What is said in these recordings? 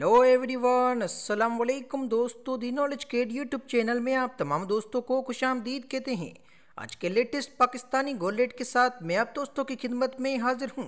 hello everyone अस्सलाम वालेकुम दोस्तों दी नॉलेज के यूट्यूब चैनल में आप तमाम दोस्तों को खुश आमदीद कहते हैं आज के लेटेस्ट पाकिस्तानी गोलेट के साथ मैं आप दोस्तों की खिदमत में हाजिर हूं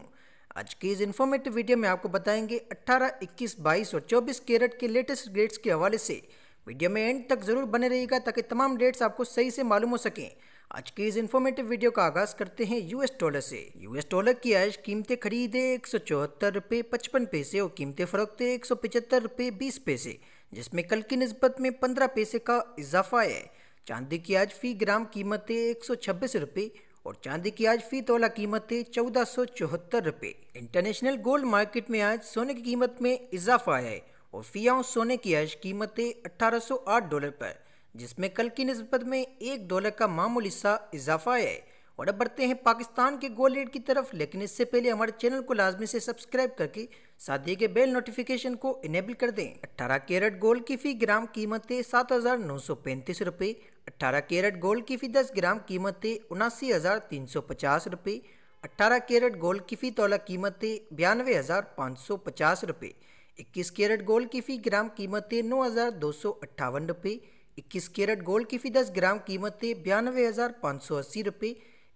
आज की इस इन्फॉर्मेटिव वीडियो में आपको बताएंगे 18, 21, 22 और 24 कैरेट के लेटेस्ट ग्रेड्स के हवाले से वीडियो में एंड तक ज़रूर बने रहेगा ताकि तमाम डेट्स आपको सही से मालूम हो सकें आज के इस इन्फॉर्मेटिव वीडियो का आगाज करते हैं यूएस डॉलर से यूएस डॉलर की आज कीमतें खरीदे एक सौ चौहत्तर रुपये पचपन पैसे और कीमतें फरोख्ते एक सौ पचहत्तर रुपये बीस पैसे जिसमें कल की नस्बत में पंद्रह पैसे का इजाफा है चांदी की आज फी ग्राम कीमतें एक सौ छब्बीस रुपये और चांदी की आज फी तोला कीमतें चौदह सौ चौहत्तर रुपये इंटरनेशनल गोल्ड मार्केट में आज सोने की कीमत में इजाफा है और फी आउंस सोने की आज कीमतें अठारह सौ आठ डॉलर पर जिसमें कल की नस्बत में एक डॉलर का मामूली सा इजाफा है और अब बढ़ते हैं पाकिस्तान के गोल रेट की तरफ लेकिन इससे पहले हमारे चैनल को लाजमी से सब्सक्राइब करके साथ दिए के बेल नोटिफिकेशन को इनेबल कर दें 18 कैरेट गोल की फी ग्राम कीमत है सात हज़ार नौ सौ पैंतीस रुपये अट्ठारह कैरेट गोल की फी दस ग्राम कीमत है उनासी हज़ार तीन सौ पचास रुपये अट्ठारह कैरेट गोल की फी तोला कीमत है बयानवे हज़ार पाँच सौ पचास रुपये इक्कीस कैरेट गोल्ड की फी ग्राम कीमत है नौ हज़ार दो सौ अट्ठावन रुपये इक्कीस कैरेट गोल्ड की फी दस ग्राम कीमत है बयानवे हज़ार पाँच सौ अस्सी रुपये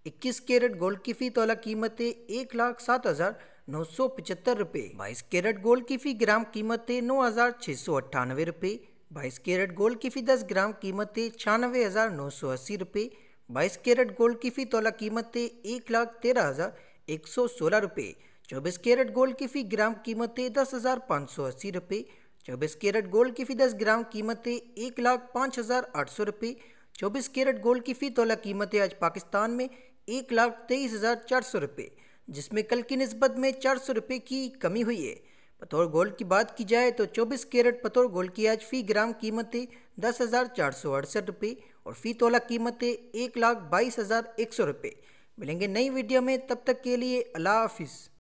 इक्कीस कैरेट गोल्ड की फी तोला कीमत है एक लाख सात हज़ार नौ सौ पचहत्तर रुपये बाईस कैरेट गोल्ड की फी ग्राम कीमत है नौ हज़ार छः सौ अट्ठानवे रुपये बाईस कैरेट गोल्ड की फी दस ग्राम कीमत है छियानवे हज़ार नौ सौ अस्सी रुपये बाईस कैरेट गोल्ड की फी तोला कीमत है एक लाख तेरह हज़ार एक सौ सोलह रुपये चौबीस कैरेट गोल्ड की फी ग्राम कीमत है दस हज़ार पाँच सौ अस्सी रुपये चौबीस कैरेट गोल्ड की फी दस ग्राम कीमत है एक लाख पाँच हज़ार आठ सौ रुपये चौबीस कैरेट गोल्ड की फी तोला कीमत है आज पाकिस्तान में एक लाख तेईस हज़ार चार सौ रुपये जिसमें कल की नस्बत में चार सौ रुपये की कमी हुई है पतौर गोल्ड की बात की जाए तो चौबीस कैरेट पतौर गोल्ड की आज फ़ी ग्राम कीमत है दस हज़ार चार सौ अड़सठ रुपये और फ़ी तोला कीमत है एक लाख बाईस हज़ार एक सौ रुपये मिलेंगे नई वीडियो में तब तक के लिए अल्लाह हाफिज़